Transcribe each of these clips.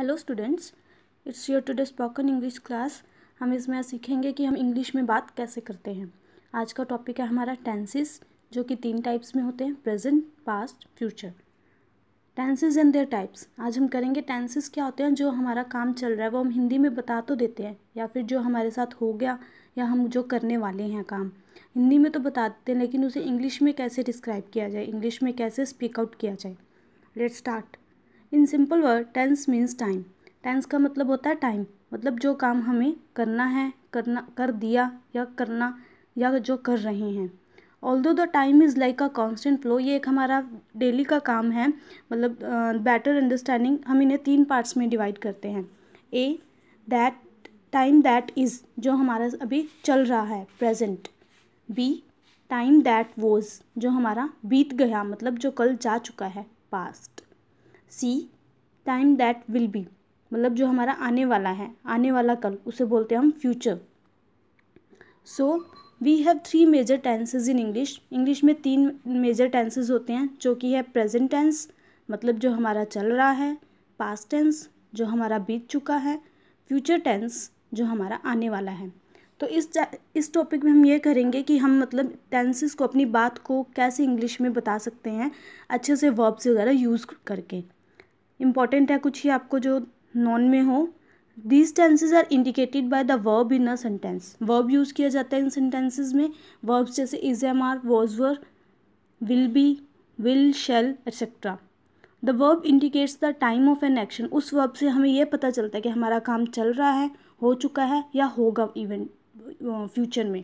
hello students it's your today spoken English class हम इसमें सीखेंगे कि हम इंग्लिश में बात कैसे करते हैं आज का टॉपिक है हमारा टेंसेस जो कि तीन टाइप्स में होते हैं present past future tenses and their types आज हम करेंगे टेंसेस क्या होते हैं जो हमारा काम चल रहा है वो हम हिंदी में बता तो देते हैं या फिर जो हमारे साथ हो गया या हम जो करने वाले हैं काम हिंदी में तो बता देते हैं लेकिन उसे इंग्लिश में कैसे डिस्क्राइब किया जाए इंग्लिश में कैसे स्पीक आउट किया जाए let start in simple word tense means time tense का मतलब होता है टाइम मतलब जो काम हमें करना है करना कर दिया या करना या जो कर रहे हैं although the time is like a constant flow ये एक हमारा डेली का काम है मतलब बेटर अंडरस्टैंडिंग हम इन्हें तीन पार्ट्स में डिवाइड करते हैं A that time that is जो हमारा अभी चल रहा है present B time that was जो हमारा बीत गया मतलब जो कल जा चुका है past C time that will be मतलब जो हमारा आने वाला है आने वाला कल उसे बोलते हैं हम future so we have three major tenses in English English में तीन मेजर टेंसेज होते हैं जो कि है प्रेजेंट टेंस मतलब जो हमारा चल रहा है पास्ट टेंस जो हमारा बीत चुका है फ्यूचर टेंस जो हमारा आने वाला है तो इस इस टॉपिक में हम ये करेंगे कि हम मतलब टेंसेस को अपनी बात को कैसे इंग्लिश में बता सकते हैं अच्छे से वर्ब्स वगैरह यूज़ करके इंपॉर्टेंट है कुछ ही आपको जो नॉन में हो these tenses are indicated by the verb in a sentence verb use किया जाता है इन सेंटेंसेज में वर्ब्स जैसे is am are was were will be will shall etcetera the verb indicates the time of an action उस verb से हमें यह पता चलता है कि हमारा काम चल रहा है हो चुका है या होगा इवेंट फ्यूचर में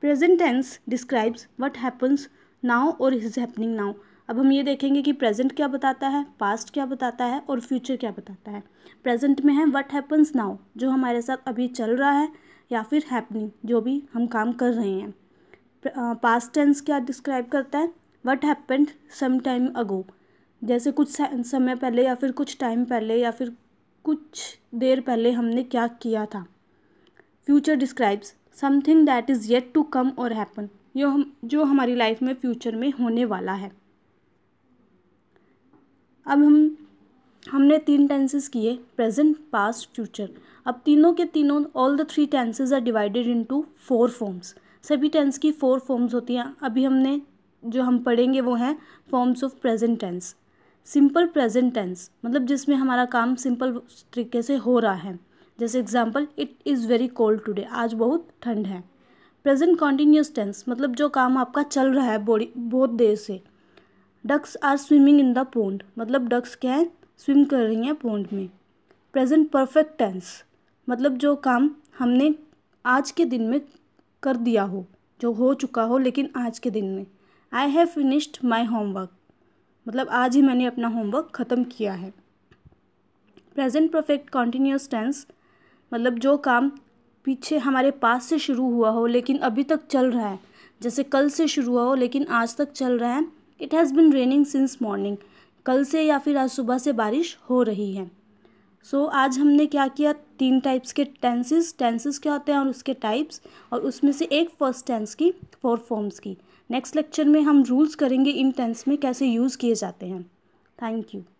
present tense describes what happens now और इज हैपनिंग नाउ अब हम ये देखेंगे कि प्रेजेंट क्या बताता है पास्ट क्या बताता है और फ्यूचर क्या बताता है प्रेजेंट में है व्हाट हैपन्स नाउ जो हमारे साथ अभी चल रहा है या फिर हैपनिंग जो भी हम काम कर रहे हैं पास्ट टेंस क्या डिस्क्राइब करता है what happened some time ago जैसे कुछ समय पहले या फिर कुछ टाइम पहले या फिर कुछ देर पहले हमने क्या किया था future describes something that is yet to come और हैपन जो हम जो हमारी लाइफ में फ्यूचर में होने वाला है अब हम हमने तीन टेंसेस किए प्रेजेंट पास्ट फ्यूचर अब तीनों के तीनों all the three tenses are divided into four forms सभी टेंस की फोर फॉर्म्स होती हैं अभी हमने जो हम पढ़ेंगे वो हैं forms of present tense simple present tense मतलब जिसमें हमारा काम सिंपल तरीके से हो रहा है जैसे example it is very cold today आज बहुत ठंड है प्रेजेंट कॉन्टीन्यूस टेंस मतलब जो काम आपका चल रहा है बॉडी बहुत देर से ducks are swimming in the pond मतलब डक्स क्या है स्विम कर रही हैं पोंड में प्रेजेंट परफेक्ट टेंस मतलब जो काम हमने आज के दिन में कर दिया हो जो हो चुका हो लेकिन आज के दिन में I have finished my homework मतलब आज ही मैंने अपना होमवर्क ख़त्म किया है प्रेजेंट परफेक्ट कॉन्टीन्यूस टेंस मतलब जो काम पीछे हमारे पास से शुरू हुआ हो लेकिन अभी तक चल रहा है जैसे कल से शुरू हुआ हो लेकिन आज तक चल रहा है it has been raining since morning कल से या फिर आज सुबह से बारिश हो रही है सो so, आज हमने क्या किया तीन टाइप्स के टेंसेस टेंसेस क्या होते हैं और उसके टाइप्स और उसमें से एक फर्स्ट टेंस की फोर फॉर्म्स की नेक्स्ट लेक्चर में हम रूल्स करेंगे इन टेंस में कैसे यूज़ किए जाते हैं थैंक यू